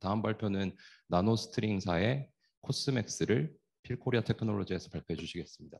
다음 발표는 나노스트링사의 코스맥스를 필코리아 테크놀로지에서 발표해 주시겠습니다.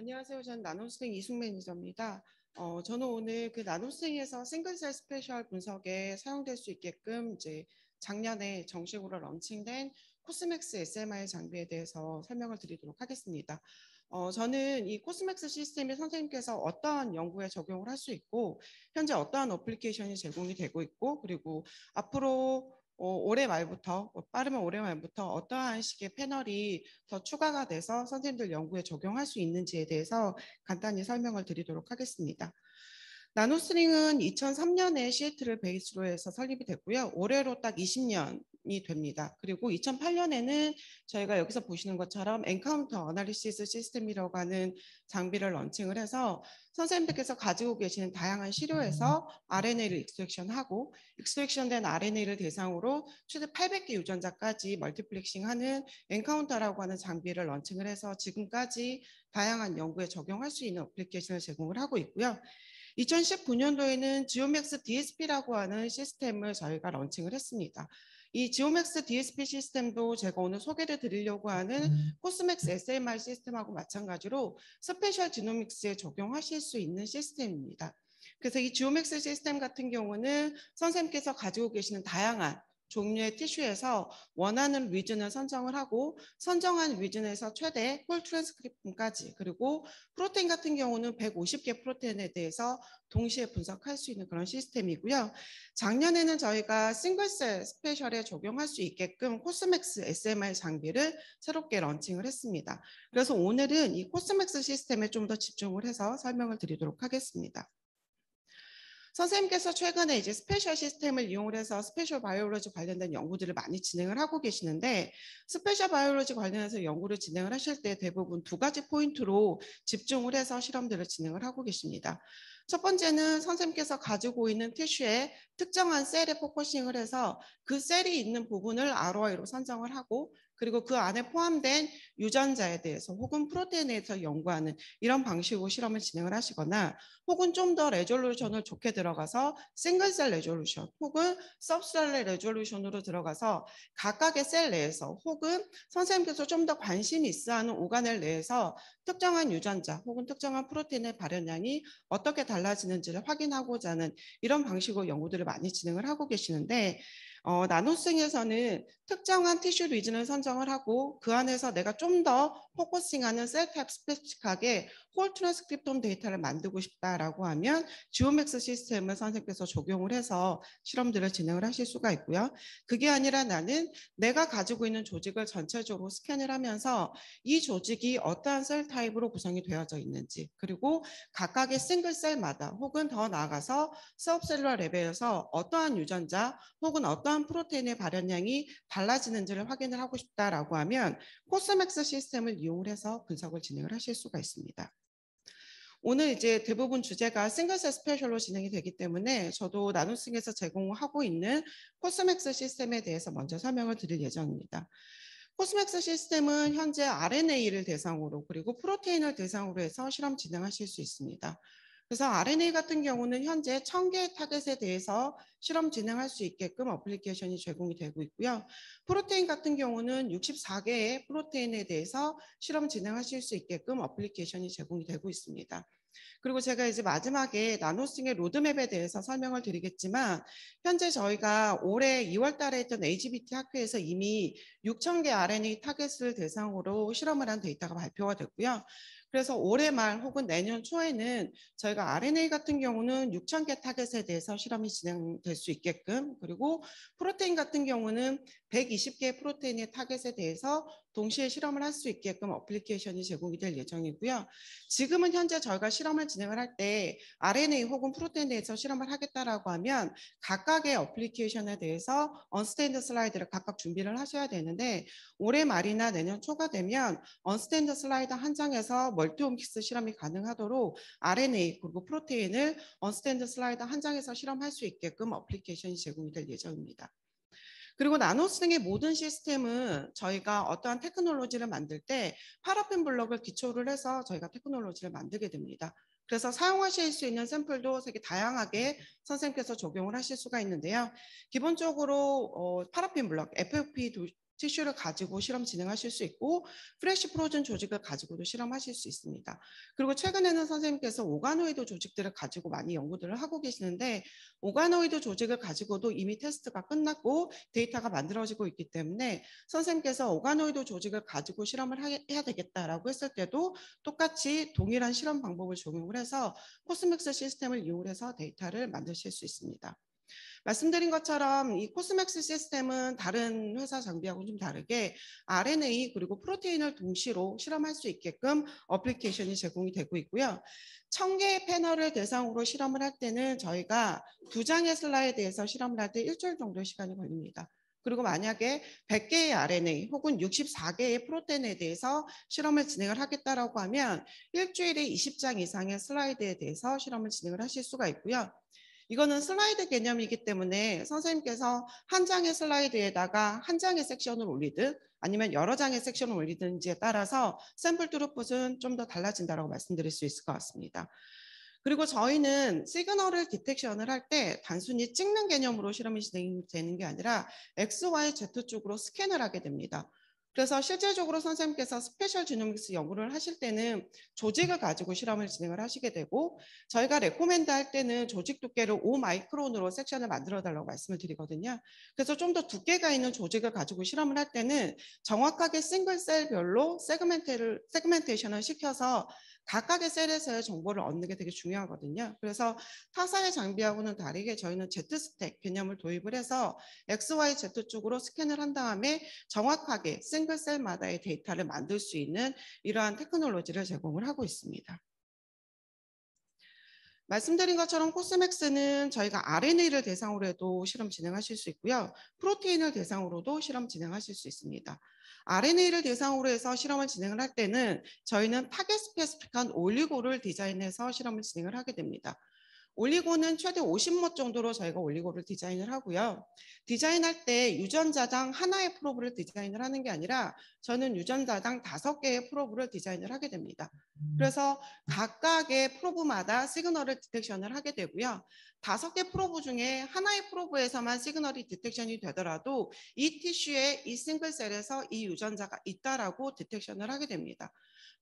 안녕하세요. 저는 나눔스팅 이숙매니저입니다 어, 저는 오늘 그 나눔스팅에서 싱글셀 스페셜 분석에 사용될 수 있게끔 이제 작년에 정식으로 런칭된 코스맥스 SMI 장비에 대해서 설명을 드리도록 하겠습니다. 어, 저는 이 코스맥스 시스템이 선생님께서 어떠한 연구에 적용을 할 수 있고 현재 어떠한 어플리케이션이 제공이 되고 있고 그리고 앞으로 어, 올해 말부터 어, 빠르면 올해 말부터 어떠한 식의 패널이 더 추가가 돼서 선생님들 연구에 적용할 수 있는지에 대해서 간단히 설명을 드리도록 하겠습니다. 나노스링은 2003년에 시애틀을 베이스로 해서 설립이 됐고요. 올해로 딱 20년 이 됩니다. 그리고 2008년에는 저희가 여기서 보시는 것처럼 엔카운터 어널리시스 시스템이라고 하는 장비를 런칭을 해서 선생님들께서 가지고 계시는 다양한 시료에서 음. RNA를 익스트랙션하고 익스트랙션된 RNA를 대상으로 최대 800개 유전자까지 멀티플렉싱하는 엔카운터라고 하는 장비를 런칭을 해서 지금까지 다양한 연구에 적용할 수 있는 어플리케이션을 제공을 하고 있고요. 2019년도에는 지오맥스 DSP라고 하는 시스템을 저희가 런칭을 했습니다. 이 지오맥스 DSP 시스템도 제가 오늘 소개를 드리려고 하는 음. 코스맥스 SMR 시스템하고 마찬가지로 스페셜 지노믹스에 적용하실 수 있는 시스템입니다. 그래서 이 지오맥스 시스템 같은 경우는 선생님께서 가지고 계시는 다양한 종류의 티슈에서 원하는 위즌을 선정을 하고 선정한 위즌에서 최대 콜 트랜스크립션까지 그리고 프로테인 같은 경우는 150개 프로테인에 대해서 동시에 분석할 수 있는 그런 시스템이고요. 작년에는 저희가 싱글셀 스페셜에 적용할 수 있게끔 코스맥스 SMR 장비를 새롭게 런칭을 했습니다. 그래서 오늘은 이 코스맥스 시스템에 좀 더 집중을 해서 설명을 드리도록 하겠습니다. 선생님께서 최근에 이제 스페셜 시스템을 이용을 해서 스페셜 바이올로지 관련된 연구들을 많이 진행을 하고 계시는데 스페셜 바이올로지 관련해서 연구를 진행을 하실 때 대부분 두 가지 포인트로 집중을 해서 실험들을 진행을 하고 계십니다. 첫 번째는 선생님께서 가지고 있는 티슈에 특정한 셀에 포커싱을 해서 그 셀이 있는 부분을 ROI로 선정을 하고 그리고 그 안에 포함된 유전자에 대해서 혹은 프로테인에 서 연구하는 이런 방식으로 실험을 진행을 하시거나 혹은 좀 더 레졸루션을 좋게 들어가서 싱글셀 레졸루션 혹은 서브셀 레졸루션으로 들어가서 각각의 셀 내에서 혹은 선생님께서 좀 더 관심이 있어 하는 오가넬 내에서 특정한 유전자 혹은 특정한 프로테인의 발현량이 어떻게 달라지는지를 확인하고자 하는 이런 방식으로 연구들을 많이 진행을 하고 계시는데 어, 나노싱에서는 특정한 티슈 리진을 선정을 하고 그 안에서 내가 좀더 포커싱하는 셀탑 스페시픽하게 홀 트랜스크립톤 데이터를 만들고 싶다라고 하면 지오맥스 시스템을 선생님께서 적용을 해서 실험들을 진행을 하실 수가 있고요. 그게 아니라 나는 내가 가지고 있는 조직을 전체적으로 스캔을 하면서 이 조직이 어떠한 셀 타입으로 구성이 되어져 있는지 그리고 각각의 싱글 셀마다 혹은 더 나아가서 서브셀러 레벨에서 어떠한 유전자 혹은 어떠한 프로테인의 발현량이 달라지는지를 확인을 하고 싶다라고 하면 코스맥스 시스템을 이용 이용을 해서 분석을 진행을 하실 수가 있습니다. 오늘 이제 대부분 주제가 싱글셀 스페셜로 진행이 되기 때문에 저도 나노싱에서 제공하고 있는 코스맥스 시스템에 대해서 먼저 설명을 드릴 예정입니다. 코스맥스 시스템은 현재 RNA를 대상으로 그리고 프로테인을 대상으로 해서 실험 진행하실 수 있습니다. 그래서 RNA 같은 경우는 현재 1000개의 타겟에 대해서 실험 진행할 수 있게끔 어플리케이션이 제공이 되고 있고요. 프로테인 같은 경우는 64개의 프로테인에 대해서 실험 진행하실 수 있게끔 어플리케이션이 제공이 되고 있습니다. 그리고 제가 이제 마지막에 나노싱의 로드맵에 대해서 설명을 드리겠지만 현재 저희가 올해 2월 달에 했던 AGBT 학회에서 이미 6,000개 RNA 타겟을 대상으로 실험을 한 데이터가 발표가 됐고요. 그래서 올해 말 혹은 내년 초에는 저희가 RNA 같은 경우는 6천개 타겟에 대해서 실험이 진행될 수 있게끔 그리고 프로테인 같은 경우는 1 2 0개 프로테인의 타겟에 대해서 동시에 실험을 할 수 있게끔 어플리케이션이 제공이 될 예정이고요. 지금은 현재 저희가 실험을 진행을 할 때 RNA 혹은 프로테인에서 실험을 하겠다라고 하면 각각의 어플리케이션에 대해서 언스탠드 슬라이드를 각각 준비를 하셔야 되는데 올해 말이나 내년 초가 되면 언스탠드 슬라이드 한 장에서 멀티옴믹스 실험이 가능하도록 RNA 그리고 프로테인을 언스탠드 슬라이드 한 장에서 실험할 수 있게끔 어플리케이션이 제공이 될 예정입니다. 그리고 나노스의 모든 시스템은 저희가 어떠한 테크놀로지를 만들 때 파라핀 블럭을 기초를 해서 저희가 테크놀로지를 만들게 됩니다. 그래서 사용하실 수 있는 샘플도 되게 다양하게 선생님께서 적용을 하실 수가 있는데요. 기본적으로 어, 파라핀 블럭, FFP 티슈를 가지고 실험 진행하실 수 있고 프레쉬 프로즌 조직을 가지고도 실험하실 수 있습니다. 그리고 최근에는 선생님께서 오가노이드 조직들을 가지고 많이 연구들을 하고 계시는데 오가노이드 조직을 가지고도 이미 테스트가 끝났고 데이터가 만들어지고 있기 때문에 선생님께서 오가노이드 조직을 가지고 실험을 해야 되겠다라고 했을 때도 똑같이 동일한 실험 방법을 적용을 해서 코스믹스 시스템을 이용해서 데이터를 만드실 수 있습니다. 말씀드린 것처럼 이 코스맥스 시스템은 다른 회사 장비하고는 좀 다르게 RNA 그리고 프로테인을 동시로 실험할 수 있게끔 어플리케이션이 제공이 되고 있고요. 천 개의 패널을 대상으로 실험을 할 때는 저희가 두 장의 슬라이드에서 실험을 할 때 일주일 정도 의 시간이 걸립니다. 그리고 만약에 100개의 RNA 혹은 64개의 프로테인에 대해서 실험을 진행을 하겠다라고 하면 일주일에 20장 이상의 슬라이드에 대해서 실험을 진행을 하실 수가 있고요. 이거는 슬라이드 개념이기 때문에 선생님께서 한 장의 슬라이드에다가 한 장의 섹션을 올리듯 아니면 여러 장의 섹션을 올리든지에 따라서 샘플 드롭풋은좀 더 달라진다고 말씀드릴 수 있을 것 같습니다. 그리고 저희는 시그널을 디텍션을 할 때 단순히 찍는 개념으로 실험이 진행되는 게 아니라 XY, Z 쪽으로 스캔을 하게 됩니다. 그래서 실제적으로 선생님께서 스페셜 지노믹스 연구를 하실 때는 조직을 가지고 실험을 진행을 하시게 되고 저희가 레코멘드 할 때는 조직 두께를 5 마이크론으로 섹션을 만들어 달라고 말씀을 드리거든요. 그래서 좀 더 두께가 있는 조직을 가지고 실험을 할 때는 정확하게 싱글 셀별로 세그멘테를 세그멘테이션을 시켜서 각각의 셀에서의 정보를 얻는 게 되게 중요하거든요. 그래서 타사의 장비하고는 다르게 저희는 Z 스택 개념을 도입을 해서 X, Y, Z 쪽으로 스캔을 한 다음에 정확하게 싱글 셀마다의 데이터를 만들 수 있는 이러한 테크놀로지를 제공을 하고 있습니다. 말씀드린 것처럼 코스맥스는 저희가 RNA를 대상으로 해도 실험 진행하실 수 있고요. 프로테인을 대상으로도 실험 진행하실 수 있습니다. RNA를 대상으로 해서 실험을 진행을 할 때는 저희는 타겟 스페스픽한 올리고를 디자인해서 실험을 진행을 하게 됩니다. 올리고는 최대 5 0모 정도로 저희가 올리고를 디자인을 하고요. 디자인할 때 유전자당 하나의 프로브를 디자인을 하는 게 아니라 저는 유전자당 다섯 개의 프로브를 디자인을 하게 됩니다. 음. 그래서 각각의 프로브마다 시그널을 디텍션을 하게 되고요. 다섯 개 프로브 중에 하나의 프로브에서만 시그널이 디텍션이 되더라도 이 티슈에 이 싱글셀에서 이 유전자가 있다라고 디텍션을 하게 됩니다.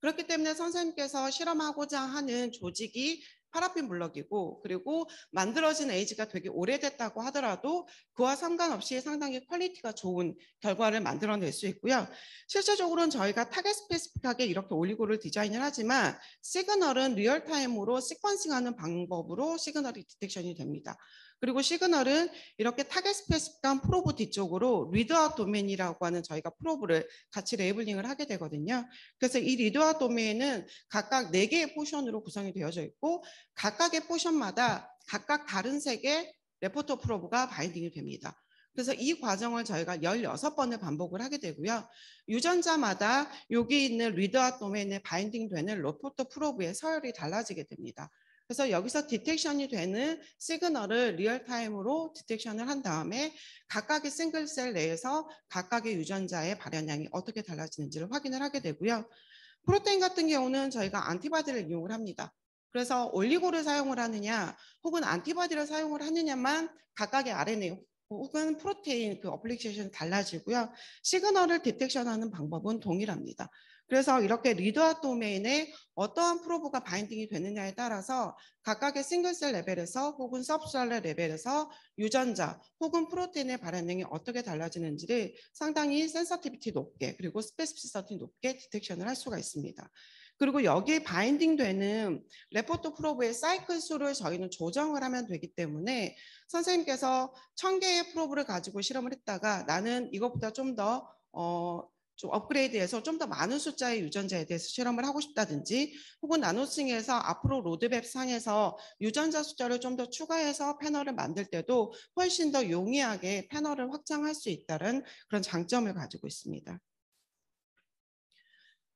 그렇기 때문에 선생님께서 실험하고자 하는 조직이 파라핀 블럭이고 그리고 만들어진 에이지가 되게 오래됐다고 하더라도 그와 상관없이 상당히 퀄리티가 좋은 결과를 만들어낼 수 있고요. 실제적으로는 저희가 타겟 스페시픽하게 이렇게 올리고를 디자인을 하지만 시그널은 리얼타임으로 시퀀싱하는 방법으로 시그널이 디텍션이 됩니다. 그리고 시그널은 이렇게 타겟 스페이스 간 프로브 뒤쪽으로 리드아웃 도메인이라고 하는 저희가 프로브를 같이 레이블링을 하게 되거든요. 그래서 이 리드아웃 도메인은 각각 4개의 포션으로 구성이 되어져 있고 각각의 포션마다 각각 다른 색의 레포터 프로브가 바인딩이 됩니다. 그래서 이 과정을 저희가 16번을 반복을 하게 되고요. 유전자마다 여기 있는 리드아웃 도메인에 바인딩 되는 레포터 프로브의 서열이 달라지게 됩니다. 그래서 여기서 디텍션이 되는 시그널을 리얼타임으로 디텍션을 한 다음에 각각의 싱글셀 내에서 각각의 유전자의 발현량이 어떻게 달라지는지를 확인을 하게 되고요. 프로테인 같은 경우는 저희가 안티바디를 이용을 합니다. 그래서 올리고를 사용을 하느냐 혹은 안티바디를 사용을 하느냐만 각각의 RNA 혹은 프로테인 그 어플리케이션이 달라지고요. 시그널을 디텍션하는 방법은 동일합니다. 그래서 이렇게 리드와 도메인에 어떠한 프로브가 바인딩이 되느냐에 따라서 각각의 싱글셀 레벨에서 혹은 서브셀 레벨에서 유전자 혹은 프로틴의발현능이 어떻게 달라지는지를 상당히 센서티비티 높게 그리고 스페시피시티 높게 디텍션을 할 수가 있습니다. 그리고 여기에 바인딩되는 레포토 프로브의 사이클 수를 저희는 조정을 하면 되기 때문에 선생님께서 천개의 프로브를 가지고 실험을 했다가 나는 이것보다 좀 더 어, 좀 업그레이드해서 좀 더 많은 숫자의 유전자에 대해서 실험을 하고 싶다든지 혹은 나노층에서 앞으로 로드맵 상에서 유전자 숫자를 좀 더 추가해서 패널을 만들 때도 훨씬 더 용이하게 패널을 확장할 수 있다는 그런 장점을 가지고 있습니다.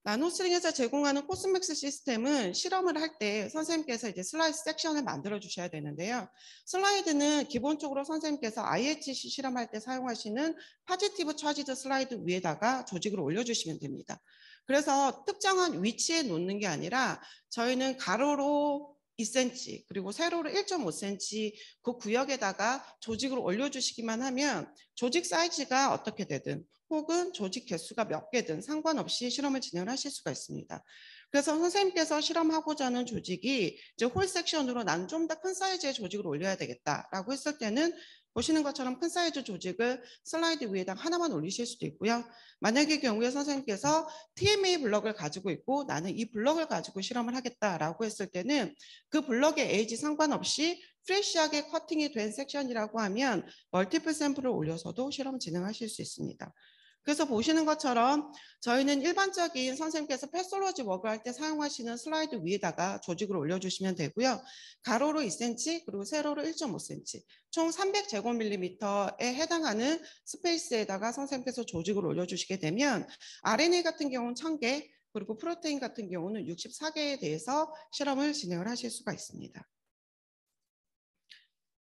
나노스링에서 제공하는 코스맥스 시스템은 실험을 할 때 선생님께서 이제 슬라이드 섹션을 만들어 주셔야 되는데요. 슬라이드는 기본적으로 선생님께서 IHC 실험할 때 사용하시는 파지티브 차지드 슬라이드 위에다가 조직을 올려주시면 됩니다. 그래서 특정한 위치에 놓는 게 아니라 저희는 가로로 2cm 그리고 세로로 1.5cm 그 구역에다가 조직을 올려주시기만 하면 조직 사이즈가 어떻게 되든 혹은 조직 개수가 몇 개든 상관없이 실험을 진행을 하실 수가 있습니다. 그래서 선생님께서 실험하고자 하는 조직이 이제 홀 섹션으로 난 좀 더 큰 사이즈의 조직을 올려야 되겠다라고 했을 때는 보시는 것처럼 큰 사이즈 조직을 슬라이드 위에다 하나만 올리실 수도 있고요. 만약에 경우에 선생님께서 TMA 블럭을 가지고 있고 나는 이 블럭을 가지고 실험을 하겠다라고 했을 때는 그 블럭의 에이지 상관없이 프레쉬하게 커팅이 된 섹션이라고 하면 멀티플 샘플을 올려서도 실험 진행하실 수 있습니다. 그래서 보시는 것처럼 저희는 일반적인 선생님께서 패솔로지 워크 할때 사용하시는 슬라이드 위에다가 조직을 올려주시면 되고요. 가로로 2cm 그리고 세로로 1.5cm 총 300제곱밀리미터에 해당하는 스페이스에다가 선생님께서 조직을 올려주시게 되면 RNA 같은 경우는 1000개 그리고 프로테인 같은 경우는 64개에 대해서 실험을 진행을 하실 수가 있습니다.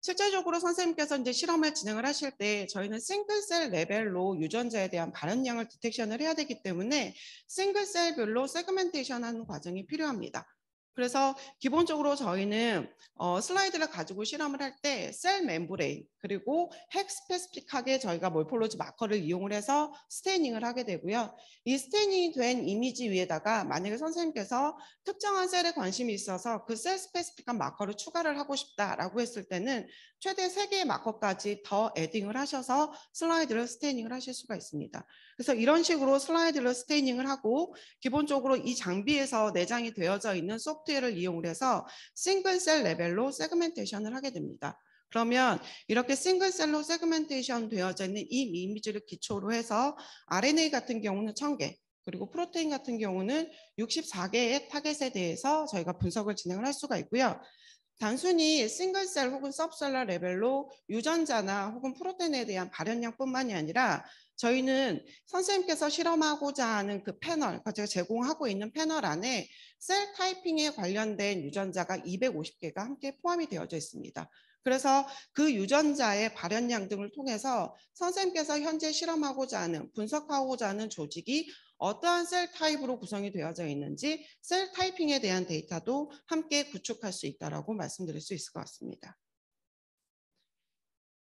실제적으로 선생님께서 이제 실험을 진행을 하실 때 저희는 싱글셀 레벨로 유전자에 대한 발현량을 디텍션을 해야 되기 때문에 싱글셀별로 세그멘테이션 하는 과정이 필요합니다. 그래서 기본적으로 저희는 어, 슬라이드를 가지고 실험을 할 때 셀 멤브레인 그리고 핵스페스픽하게 저희가 몰폴로지 마커를 이용을 해서 스테이닝을 하게 되고요. 이 스테이닝이 된 이미지 위에다가 만약에 선생님께서 특정한 셀에 관심이 있어서 그 셀스페스픽한 마커를 추가를 하고 싶다라고 했을 때는 최대 3개의 마커까지 더 에딩을 하셔서 슬라이드를 스테이닝을 하실 수가 있습니다. 그래서 이런 식으로 슬라이드를 스테이닝을 하고 기본적으로 이 장비에서 내장이 되어져 있는 소프트웨어를 이용을 해서 싱글셀 레벨로 세그멘테이션을 하게 됩니다. 그러면 이렇게 싱글셀로 세그멘테이션 되어져 있는 이 이미지를 기초로 해서 RNA 같은 경우는 1000개, 그리고 프로테인 같은 경우는 64개의 타겟에 대해서 저희가 분석을 진행을 할 수가 있고요. 단순히 싱글셀 혹은 섭셀러 레벨로 유전자나 혹은 프로테에 대한 발현량뿐만이 아니라 저희는 선생님께서 실험하고자 하는 그 패널, 그러니까 제가 제공하고 있는 패널 안에 셀 타이핑에 관련된 유전자가 250개가 함께 포함이 되어져 있습니다. 그래서 그 유전자의 발현량 등을 통해서 선생님께서 현재 실험하고자 하는 분석하고자 하는 조직이 어떠한 셀 타입으로 구성이 되어져 있는지 셀 타이핑에 대한 데이터도 함께 구축할 수 있다라고 말씀드릴 수 있을 것 같습니다.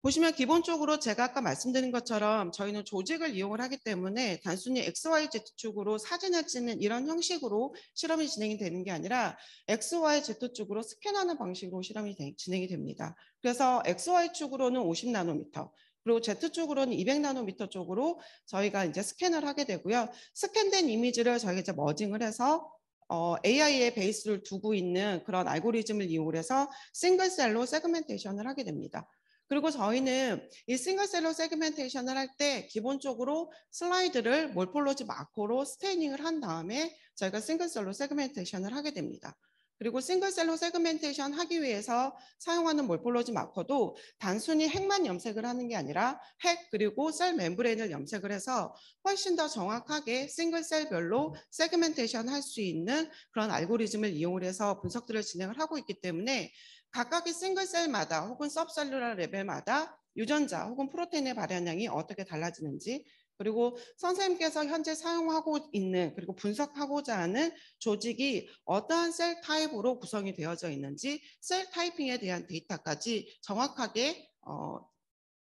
보시면 기본적으로 제가 아까 말씀드린 것처럼 저희는 조직을 이용을 하기 때문에 단순히 XYZ축으로 사진을 찍는 이런 형식으로 실험이 진행이 되는 게 아니라 XYZ축으로 스캔하는 방식으로 실험이 진행이 됩니다. 그래서 XY축으로는 50나노미터, 그리고 Z 쪽으로는 200나노미터 쪽으로 저희가 이제 스캔을 하게 되고요. 스캔된 이미지를 저희가 이제 머징을 해서 어, AI의 베이스를 두고 있는 그런 알고리즘을 이용해서 싱글셀로 세그멘테이션을 하게 됩니다. 그리고 저희는 이 싱글셀로 세그멘테이션을 할 때 기본적으로 슬라이드를 몰폴로지 마커로 스테이닝을 한 다음에 저희가 싱글셀로 세그멘테이션을 하게 됩니다. 그리고 싱글셀로 세그멘테이션 하기 위해서 사용하는 몰폴로지 마커도 단순히 핵만 염색을 하는 게 아니라 핵 그리고 셀 멤브레인을 염색을 해서 훨씬 더 정확하게 싱글셀별로 세그멘테이션 할 수 있는 그런 알고리즘을 이용을 해서 분석들을 진행을 하고 있기 때문에 각각의 싱글셀마다 혹은 섭셀룰라 레벨마다 유전자 혹은 프로테인의 발현량이 어떻게 달라지는지 그리고 선생님께서 현재 사용하고 있는 그리고 분석하고자 하는 조직이 어떠한 셀 타입으로 구성이 되어져 있는지 셀 타이핑에 대한 데이터까지 정확하게 어,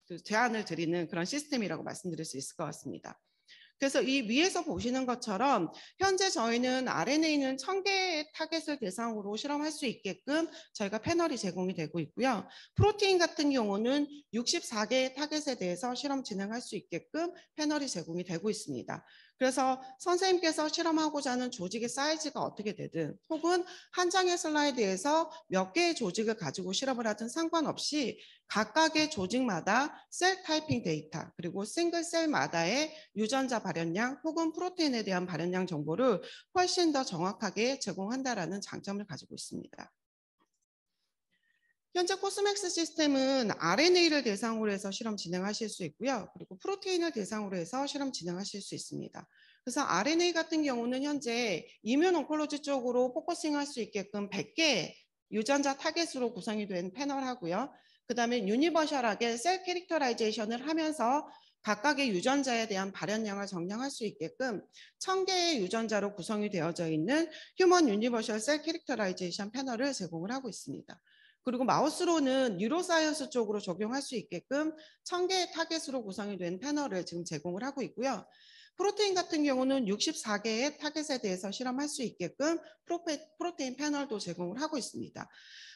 그 제안을 드리는 그런 시스템이라고 말씀드릴 수 있을 것 같습니다. 그래서 이 위에서 보시는 것처럼 현재 저희는 RNA 있는 1000개의 타겟을 대상으로 실험할 수 있게끔 저희가 패널이 제공이 되고 있고요. 프로틴 같은 경우는 64개의 타겟에 대해서 실험 진행할 수 있게끔 패널이 제공이 되고 있습니다. 그래서 선생님께서 실험하고자 하는 조직의 사이즈가 어떻게 되든 혹은 한 장의 슬라이드에서 몇 개의 조직을 가지고 실험을 하든 상관없이 각각의 조직마다 셀 타이핑 데이터 그리고 싱글 셀마다의 유전자 발현량 혹은 프로테인에 대한 발현량 정보를 훨씬 더 정확하게 제공한다라는 장점을 가지고 있습니다. 현재 코스맥스 시스템은 RNA를 대상으로 해서 실험 진행하실 수 있고요. 그리고 프로테인을 대상으로 해서 실험 진행하실 수 있습니다. 그래서 RNA 같은 경우는 현재 이면 온콜로지 쪽으로 포커싱할 수 있게끔 100개 유전자 타겟으로 구성이 된 패널하고요. 그 다음에 유니버셜하게 셀 캐릭터라이제이션을 하면서 각각의 유전자에 대한 발현량을 정량할 수 있게끔 천개의 유전자로 구성이 되어져 있는 휴먼 유니버셜 셀 캐릭터라이제이션 패널을 제공을 하고 있습니다. 그리고 마우스로는 뉴로사이언스 쪽으로 적용할 수 있게끔 천개의 타겟으로 구성이 된 패널을 지금 제공을 하고 있고요. 프로테인 같은 경우는 64개의 타겟에 대해서 실험할 수 있게끔 프로테인 패널도 제공을 하고 있습니다.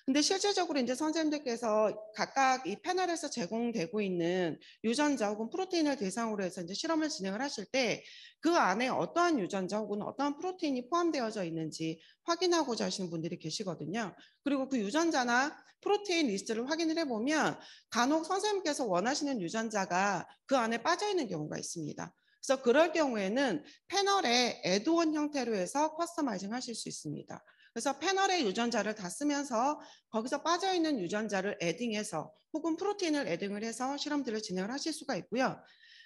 근데 실제적으로 이제 선생님들께서 각각 이 패널에서 제공되고 있는 유전자 혹은 프로테인을 대상으로 해서 이제 실험을 진행을 하실 때 그 안에 어떠한 유전자 혹은 어떠한 프로테인이 포함되어져 있는지 확인하고자 하시는 분들이 계시거든요. 그리고 그 유전자나 프로테인 리스트를 확인을 해보면 간혹 선생님께서 원하시는 유전자가 그 안에 빠져있는 경우가 있습니다. 그래서 그럴 경우에는 패널에 애드온 형태로 해서 커스터마이징 하실 수 있습니다. 그래서 패널의 유전자를 다 쓰면서 거기서 빠져있는 유전자를 에딩해서 혹은 프로틴을 에딩을 해서 실험들을 진행을 하실 수가 있고요.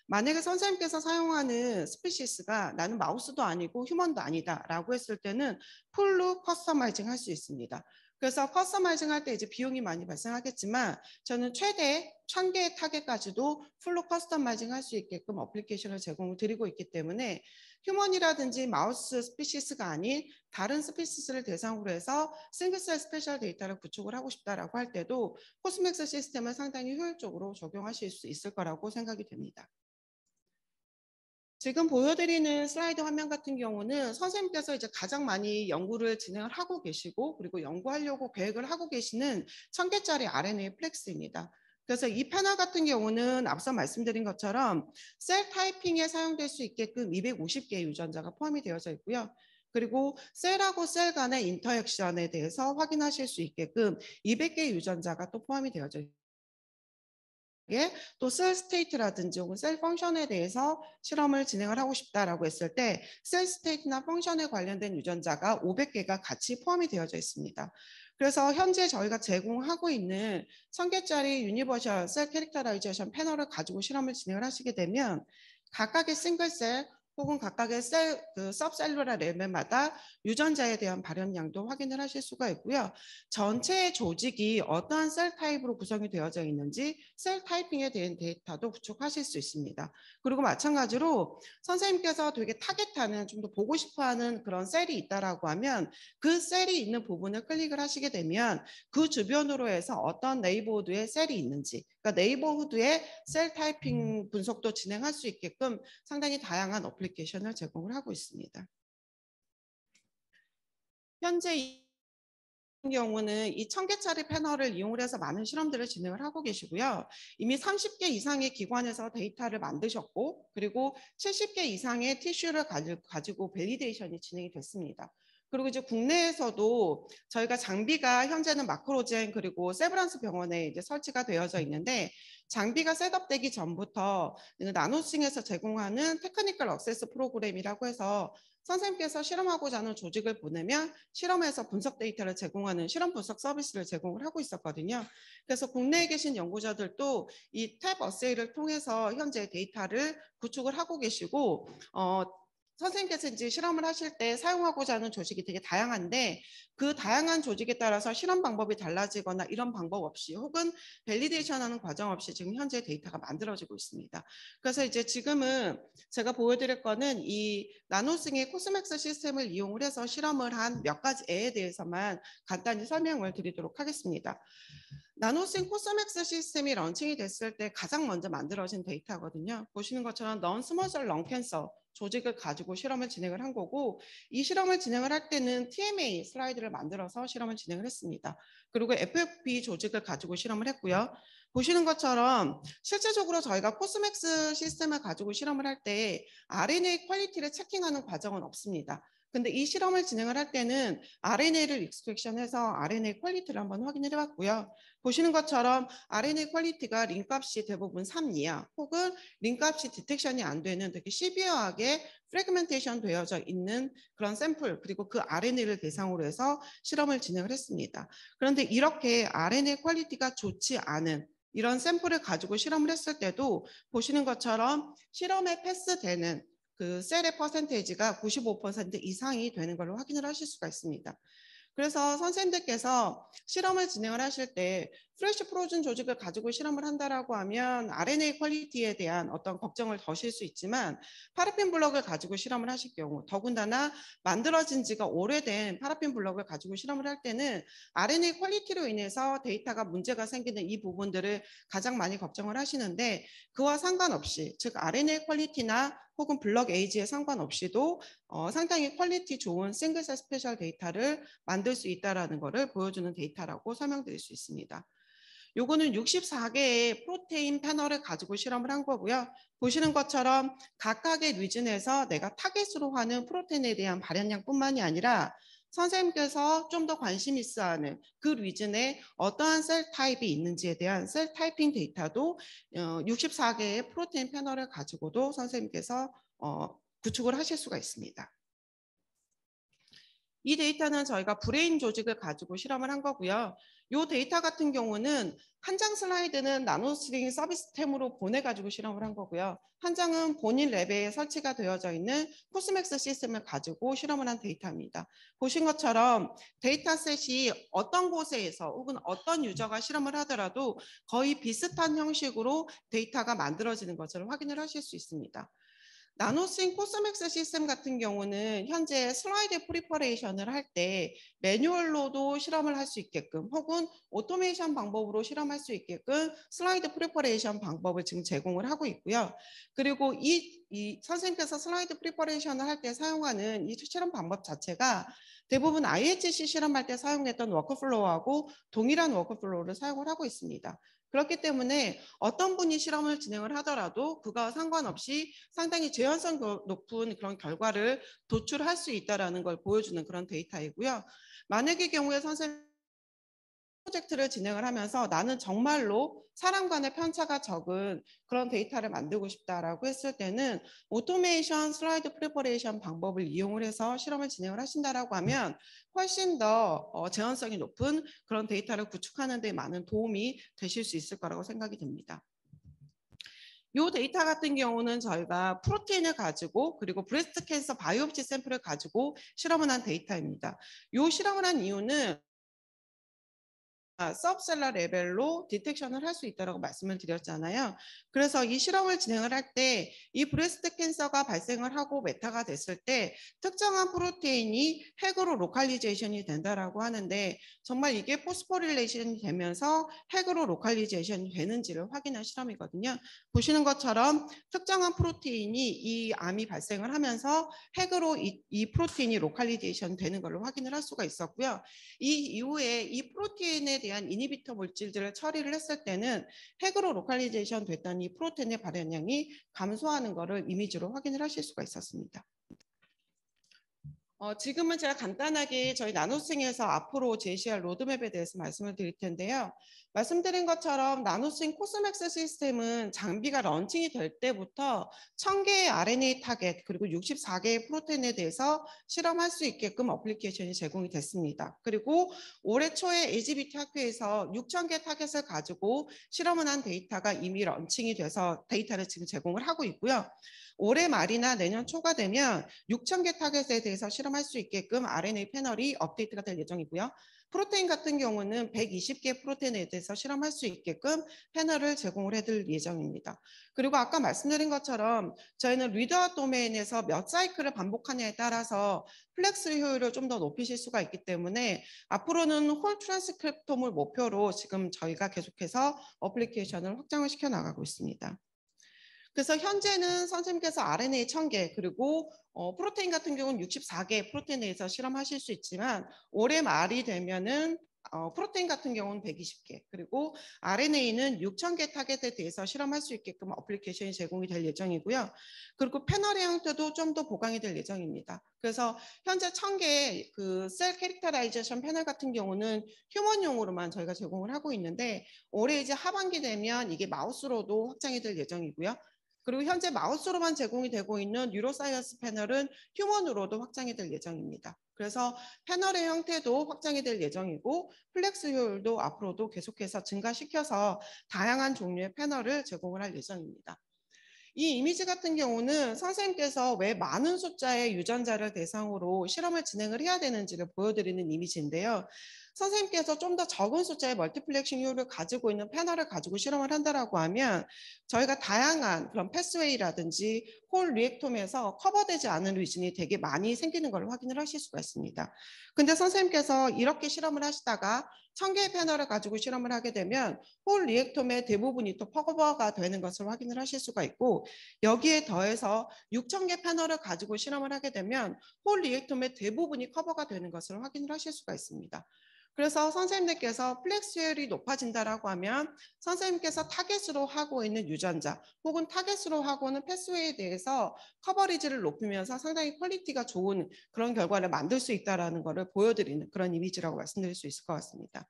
만약에 선생님께서 사용하는 스피시스가 나는 마우스도 아니고 휴먼도 아니다라고 했을 때는 풀로 커스터마이징 할 수 있습니다. 그래서 커스터마이징 할 때 이제 비용이 많이 발생하겠지만 저는 최대 1000개의 타겟까지도 풀로 커스터마이징 할 수 있게끔 어플리케이션을 제공을 드리고 있기 때문에 휴먼이라든지 마우스 스피시스가 아닌 다른 스피시스를 대상으로 해서 싱글셀 스페셜 데이터를 구축을 하고 싶다라고 할 때도 코스맥스 시스템을 상당히 효율적으로 적용하실 수 있을 거라고 생각이 됩니다. 지금 보여드리는 슬라이드 화면 같은 경우는 선생님께서 이제 가장 많이 연구를 진행을 하고 계시고 그리고 연구하려고 계획을 하고 계시는 천 개짜리 RNA 플렉스입니다. 그래서 이 패널 같은 경우는 앞서 말씀드린 것처럼 셀 타이핑에 사용될 수 있게끔 250개의 유전자가 포함이 되어져 있고요. 그리고 셀하고 셀 간의 인터액션에 대해서 확인하실 수 있게끔 200개의 유전자가 또 포함이 되어져 있습니다. 예? 또셀 스테이트라든지 혹은 셀 펑션에 대해서 실험을 진행을 하고 싶다라고 했을 때 셀 스테이트나 펑션에 관련된 유전자가 500개가 같이 포함이 되어져 있습니다. 그래서 현재 저희가 제공하고 있는 1000개짜리 유니버셜 셀 캐릭터라이제이션 패널을 가지고 실험을 진행을 하시게 되면 각각의 싱글셀 혹은 각각의 셀, 그 섭셀룰라 레벨마다 유전자에 대한 발현량도 확인을 하실 수가 있고요. 전체 조직이 어떠한 셀 타입으로 구성이 되어져 있는지 셀 타이핑에 대한 데이터도 구축하실 수 있습니다. 그리고 마찬가지로 선생님께서 되게 타겟하는 좀 더 보고 싶어하는 그런 셀이 있다라고 하면 그 셀이 있는 부분을 클릭을 하시게 되면 그 주변으로 해서 어떤 네이버드에 셀이 있는지 그러니까 네이버 후드에 셀 타이핑 분석도 진행할 수 있게끔 상당히 다양한 어플리케이션을 제공을 하고 있습니다. 현재 이 경우는 이 1000개짜리 패널을 이용 해서 많은 실험들을 진행을 하고 계시고요. 이미 30개 이상의 기관에서 데이터를 만드셨고 그리고 70개 이상의 티슈를 가지고 밸리데이션이 진행이 됐습니다. 그리고 이제 국내에서도 저희가 장비가 현재는 마크로젠 그리고 세브란스 병원에 이제 설치가 되어져 있는데 장비가 셋업되기 전부터 나노싱에서 제공하는 테크니컬 억세스 프로그램이라고 해서 선생님께서 실험하고자 하는 조직을 보내면 실험에서 분석 데이터를 제공하는 실험 분석 서비스를 제공을 하고 있었거든요. 그래서 국내에 계신 연구자들도 이 탭 어세이를 통해서 현재 데이터를 구축을 하고 계시고 어, 선생님께서 이제 실험을 하실 때 사용하고자 하는 조직이 되게 다양한데 그 다양한 조직에 따라서 실험 방법이 달라지거나 이런 방법 없이 혹은 밸리데이션 하는 과정 없이 지금 현재 데이터가 만들어지고 있습니다. 그래서 이제 지금은 제가 보여드릴 거는 이 나노승의 코스맥스 시스템을 이용을 해서 실험을 한 몇 가지 애에 대해서만 간단히 설명을 드리도록 하겠습니다. 나노싱 코스맥스 시스템이 런칭이 됐을 때 가장 먼저 만들어진 데이터거든요. 보시는 것처럼 넌 스머절 런캔서 조직을 가지고 실험을 진행을 한 거고 이 실험을 진행을 할 때는 TMA 슬라이드를 만들어서 실험을 진행을 했습니다. 그리고 FFP 조직을 가지고 실험을 했고요. 보시는 것처럼 실제적으로 저희가 코스맥스 시스템을 가지고 실험을 할 때 RNA 퀄리티를 체킹하는 과정은 없습니다. 근데 이 실험을 진행을 할 때는 RNA를 익스펙션해서 RNA 퀄리티를 한번 확인해 을 봤고요. 보시는 것처럼 RNA 퀄리티가 링 값이 대부분 3 이하 혹은 링 값이 디텍션이 안 되는 되게 시비어하게 프레그멘테이션 되어져 있는 그런 샘플 그리고 그 RNA를 대상으로 해서 실험을 진행을 했습니다. 그런데 이렇게 RNA 퀄리티가 좋지 않은 이런 샘플을 가지고 실험을 했을 때도 보시는 것처럼 실험에 패스되는 그 셀의 퍼센테이지가 95% 이상이 되는 걸로 확인을 하실 수가 있습니다. 그래서 선생님들께서 실험을 진행을 하실 때 프레시 프로즌 조직을 가지고 실험을 한다라고 하면 RNA 퀄리티에 대한 어떤 걱정을 더실 수 있지만 파라핀 블럭을 가지고 실험을 하실 경우 더군다나 만들어진 지가 오래된 파라핀 블럭을 가지고 실험을 할 때는 RNA 퀄리티로 인해서 데이터가 문제가 생기는 이 부분들을 가장 많이 걱정을 하시는데 그와 상관없이 즉 RNA 퀄리티나 혹은 블럭 에이지에 상관없이도 어, 상당히 퀄리티 좋은 싱글셀 스페셜 데이터를 만들 수 있다는 라 것을 보여주는 데이터라고 설명드릴 수 있습니다. 요거는 64개의 프로테인 패널을 가지고 실험을 한 거고요. 보시는 것처럼 각각의 리즌에서 내가 타겟으로 하는 프로테인에 대한 발현량뿐만이 아니라 선생님께서 좀 더 관심 있어 하는 그 리즌에 어떠한 셀 타입이 있는지에 대한 셀 타이핑 데이터도 64개의 어, 프로테인 패널을 가지고도 선생님께서 어, 구축을 하실 수가 있습니다. 이 데이터는 저희가 브레인 조직을 가지고 실험을 한 거고요. 요 데이터 같은 경우는 한 장 슬라이드는 나노스트링 서비스템으로 보내가지고 실험을 한 거고요. 한 장은 본인 랩에 설치가 되어져 있는 코스맥스 시스템을 가지고 실험을 한 데이터입니다. 보신 것처럼 데이터셋이 어떤 곳에서 혹은 어떤 유저가 실험을 하더라도 거의 비슷한 형식으로 데이터가 만들어지는 것을 확인을 하실 수 있습니다. 나노싱 코스맥스 시스템 같은 경우는 현재 슬라이드 프리퍼레이션을 할 때 매뉴얼로도 실험을 할 수 있게끔 혹은 오토메이션 방법으로 실험할 수 있게끔 슬라이드 프리퍼레이션 방법을 지금 제공을 하고 있고요. 그리고 이, 이 선생님께서 슬라이드 프리퍼레이션을 할 때 사용하는 이 실험 방법 자체가 대부분 IHC 실험할 때 사용했던 워크플로우하고 동일한 워크플로우를 사용을 하고 있습니다. 그렇기 때문에 어떤 분이 실험을 진행을 하더라도 그와 상관없이 상당히 재현성 높은 그런 결과를 도출할 수 있다라는 걸 보여주는 그런 데이터이고요. 만약의 경우에 선생님 프로젝트를 진행을 하면서 나는 정말로 사람 간의 편차가 적은 그런 데이터를 만들고 싶다라고 했을 때는 오토메이션 슬라이드 프리퍼레이션 방법을 이용을 해서 실험을 진행을 하신다라고 하면 훨씬 더 어, 재현성이 높은 그런 데이터를 구축하는 데 많은 도움이 되실 수 있을 거라고 생각이 됩니다. 이 데이터 같은 경우는 저희가 프로틴을 가지고 그리고 브레스트 캔서 바이옵시 샘플을 가지고 실험을 한 데이터입니다. 이 실험을 한 이유는 서브셀러 아, 레벨로 디텍션을 할 수 있다고 말씀을 드렸잖아요. 그래서 이 실험을 진행을 할 때 이 브레스트 캔서가 발생을 하고 메타가 됐을 때 특정한 프로테인이 핵으로 로컬리제이션이 된다라고 하는데 정말 이게 포스포릴레이션이 되면서 핵으로 로컬리제이션이 되는지를 확인한 실험이거든요. 보시는 것처럼 특정한 프로테인이 이 암이 발생을 하면서 핵으로 이, 이 프로테인이 로컬리제이션 되는 걸로 확인을 할 수가 있었고요. 이 이후에 이 프로테인에 대한 의한 이니비터 물질들을 처리를 했을 때는 핵으로 로컬리제이션 됐더니 프로틴의 발현량이 감소하는 것을 이미지로 확인을 하실 수가 있었습니다. 어, 지금은 제가 간단하게 저희 나노싱에서 앞으로 제시할 로드맵에 대해서 말씀을 드릴 텐데요. 말씀드린 것처럼 나노싱 코스맥스 시스템은 장비가 런칭이 될 때부터 1000개의 RNA 타겟 그리고 64개의 프로틴에 대해서 실험할 수 있게끔 어플리케이션이 제공이 됐습니다. 그리고 올해 초에 AGBT 학회에서 6000개 타겟을 가지고 실험을 한 데이터가 이미 런칭이 돼서 데이터를 지금 제공을 하고 있고요. 올해 말이나 내년 초가 되면 6,000개 타겟에 대해서 실험할 수 있게끔 RNA 패널이 업데이트가 될 예정이고요. 프로테인 같은 경우는 120개 프로테인에 대해서 실험할 수 있게끔 패널을 제공을 해드릴 예정입니다. 그리고 아까 말씀드린 것처럼 저희는 리더아 도메인에서 몇 사이클을 반복하냐에 따라서 플렉스 효율을 좀 더 높이실 수가 있기 때문에 앞으로는 홀 트랜스크립톰을 목표로 지금 저희가 계속해서 어플리케이션을 확장을 시켜 나가고 있습니다. 그래서 현재는 선생님께서 RNA 1000개 그리고 어, 프로테인 같은 경우는 64개 프로테인에서 실험하실 수 있지만 올해 말이 되면은 어, 프로테인 같은 경우는 120개 그리고 RNA는 6,000개 타겟에 대해서 실험할 수 있게끔 어플리케이션이 제공이 될 예정이고요. 그리고 패널의 형태도 좀 더 보강이 될 예정입니다. 그래서 현재 1,000개의 그 셀 캐릭터라이제이션 패널 같은 경우는 휴먼용으로만 저희가 제공을 하고 있는데 올해 이제 하반기 되면 이게 마우스로도 확장이 될 예정이고요. 그리고 현재 마우스로만 제공이 되고 있는 뉴로사이언스 패널은 휴먼으로도 확장이 될 예정입니다. 그래서 패널의 형태도 확장이 될 예정이고 플렉스 효율도 앞으로도 계속해서 증가시켜서 다양한 종류의 패널을 제공을 할 예정입니다. 이 이미지 같은 경우는 선생님께서 왜 많은 숫자의 유전자를 대상으로 실험을 진행을 해야 되는지를 보여드리는 이미지인데요. 선생님께서 좀 더 적은 숫자의 멀티플렉싱 효율을 가지고 있는 패널을 가지고 실험을 한다라고 하면 저희가 다양한 그런 패스웨이라든지 홀 리액톰에서 커버되지 않은 리진이 되게 많이 생기는 걸 확인을 하실 수가 있습니다. 근데 선생님께서 이렇게 실험을 하시다가 천 개의 패널을 가지고 실험을 하게 되면 홀 리액톰의 대부분이 또퍼거버가 되는 것을 확인을 하실 수가 있고 여기에 더해서 6천 개 패널을 가지고 실험을 하게 되면 홀 리액톰의 대부분이 커버가 되는 것을 확인을 하실 수가 있습니다. 그래서 선생님들께서 플렉스율이 높아진다라고 하면 선생님께서 타겟으로 하고 있는 유전자 혹은 타겟으로 하고는 패스웨이에 대해서 커버리지를 높이면서 상당히 퀄리티가 좋은 그런 결과를 만들 수 있다라는 것을 보여드리는 그런 이미지라고 말씀드릴 수 있을 것 같습니다.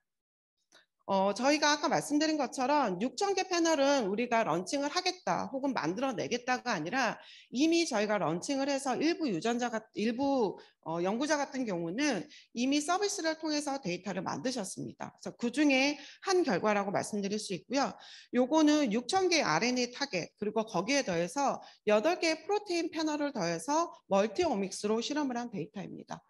어, 저희가 아까 말씀드린 것처럼 6천 개 패널은 우리가 런칭을 하겠다 혹은 만들어내겠다가 아니라 이미 저희가 런칭을 해서 일부 유전자 가 일부 어, 연구자 같은 경우는 이미 서비스를 통해서 데이터를 만드셨습니다. 그래서 그 중에 한 결과라고 말씀드릴 수 있고요. 요거는 6천 개의 RNA 타겟 그리고 거기에 더해서 8개의 프로테인 패널을 더해서 멀티 오믹스로 실험을 한 데이터입니다.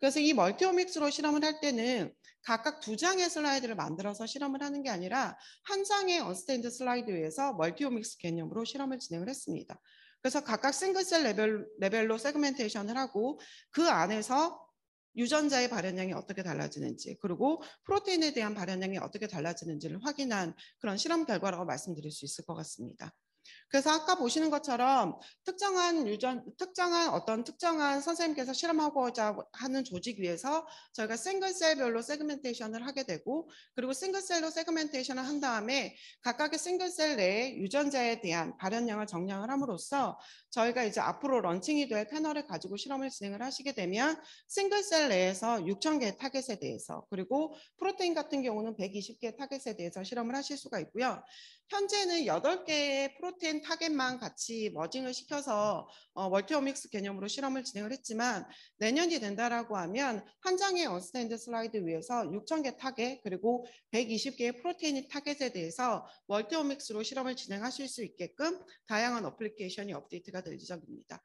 그래서 이 멀티오믹스로 실험을 할 때는 각각 두 장의 슬라이드를 만들어서 실험을 하는 게 아니라 한 장의 언스테드 슬라이드 위에서 멀티오믹스 개념으로 실험을 진행을 했습니다. 그래서 각각 싱글셀 레벨, 레벨로 세그멘테이션을 하고 그 안에서 유전자의 발현량이 어떻게 달라지는지 그리고 프로테인에 대한 발현량이 어떻게 달라지는지를 확인한 그런 실험 결과라고 말씀드릴 수 있을 것 같습니다. 그래서 아까 보시는 것처럼 특정한 유전, 특정한 어떤 특정한 선생님께서 실험하고자 하는 조직 위에서 저희가 싱글셀별로 세그멘테이션을 하게 되고 그리고 싱글셀로 세그멘테이션을 한 다음에 각각의 싱글셀 내에 유전자에 대한 발현량을 정량을 함으로써 저희가 이제 앞으로 런칭이 될 패널을 가지고 실험을 진행을 하시게 되면 싱글셀 내에서 6,000개의 타겟에 대해서 그리고 프로테인 같은 경우는 120개의 타겟에 대해서 실험을 하실 수가 있고요. 현재는 8개의 프로테인 타겟만 같이 머징을 시켜서 어, 멀티오믹스 개념으로 실험을 진행을 했지만 내년이 된다라고 하면 한 장의 언스탠드 슬라이드 위에서 6,000개 타겟 그리고 120개의 프로테인 타겟에 대해서 멀티오믹스로 실험을 진행하실 수 있게끔 다양한 어플리케이션이 업데이트가 될 예정입니다.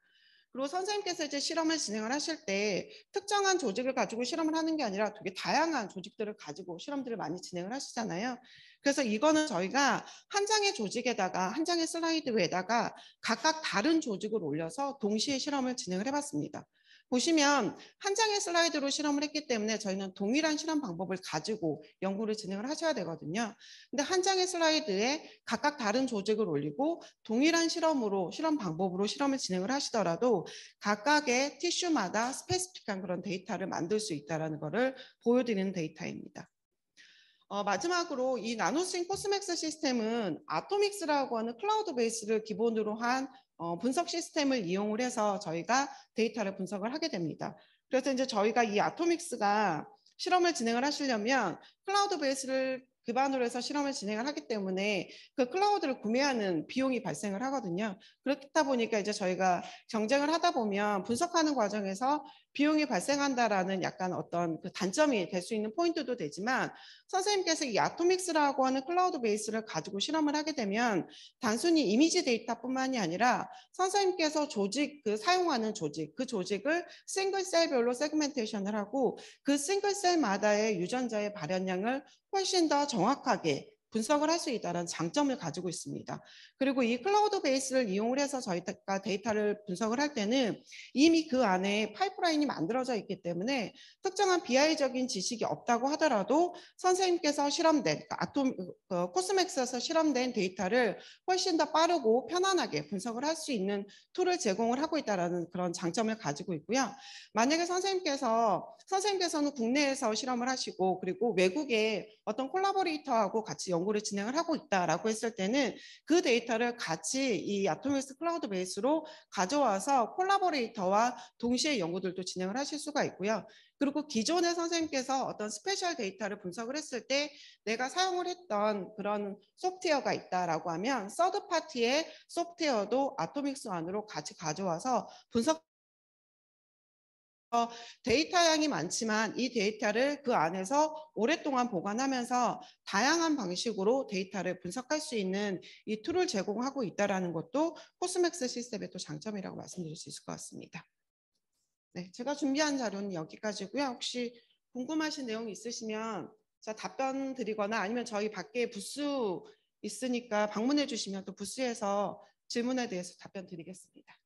그리고 선생님께서 이제 실험을 진행을 하실 때 특정한 조직을 가지고 실험을 하는 게 아니라 되게 다양한 조직들을 가지고 실험들을 많이 진행을 하시잖아요. 그래서 이거는 저희가 한 장의 조직에다가 한 장의 슬라이드 위에다가 각각 다른 조직을 올려서 동시에 실험을 진행을 해봤습니다. 보시면 한 장의 슬라이드로 실험을 했기 때문에 저희는 동일한 실험 방법을 가지고 연구를 진행을 하셔야 되거든요. 근데 한 장의 슬라이드에 각각 다른 조직을 올리고 동일한 실험으로 실험 방법으로 실험을 진행을 하시더라도 각각의 티슈마다 스페시픽한 그런 데이터를 만들 수 있다라는 것을 보여드리는 데이터입니다. 어, 마지막으로 이 나노싱 코스맥스 시스템은 아토믹스라고 하는 클라우드 베이스를 기본으로 한 어, 분석 시스템을 이용을 해서 저희가 데이터를 분석을 하게 됩니다. 그래서 이제 저희가 이 아토믹스가 실험을 진행을 하시려면 클라우드 베이스를 기반으로 해서 실험을 진행을 하기 때문에 그 클라우드를 구매하는 비용이 발생을 하거든요. 그렇다 보니까 이제 저희가 경쟁을 하다 보면 분석하는 과정에서 비용이 발생한다라는 약간 어떤 그 단점이 될 수 있는 포인트도 되지만 선생님께서 이 아토믹스라고 하는 클라우드 베이스를 가지고 실험을 하게 되면 단순히 이미지 데이터뿐만이 아니라 선생님께서 조직 그 사용하는 조직 그 조직을 싱글 셀별로 세그멘테이션을 하고 그 싱글 셀마다의 유전자의 발현량을 훨씬 더 정확하게 분석을 할 수 있다는 장점을 가지고 있습니다. 그리고 이 클라우드 베이스를 이용을 해서 저희가 데이터를 분석을 할 때는 이미 그 안에 파이프라인이 만들어져 있기 때문에 특정한 BI적인 지식이 없다고 하더라도 선생님께서 실험된 그 아톰 그 코스맥스에서 실험된 데이터를 훨씬 더 빠르고 편안하게 분석을 할 수 있는 툴을 제공을 하고 있다라는 그런 장점을 가지고 있고요. 만약에 선생님께서 선생님께서는 국내에서 실험을 하시고 그리고 외국에 어떤 콜라보레이터하고 같이 연구를 진행을 하고 있다라고 했을 때는 그 데이터를 같이 이 아토미스 클라우드 베이스로 가져와서 콜라보레이터와 동시에 연구들도 진행을 하실 수가 있고요. 그리고 기존의 선생님께서 어떤 스페셜 데이터를 분석을 했을 때 내가 사용을 했던 그런 소프트웨어가 있다라고 하면 서드 파티의 소프트웨어도 아토믹스 안으로 같이 가져와서 분석 어, 데이터 양이 많지만 이 데이터를 그 안에서 오랫동안 보관하면서 다양한 방식으로 데이터를 분석할 수 있는 이 툴을 제공하고 있다는 것도 코스맥스 시스템의 또 장점이라고 말씀드릴 수 있을 것 같습니다. 네, 제가 준비한 자료는 여기까지고요. 혹시 궁금하신 내용이 있으시면 제가 답변 드리거나 아니면 저희 밖에 부스 있으니까 방문해 주시면 또 부스에서 질문에 대해서 답변 드리겠습니다.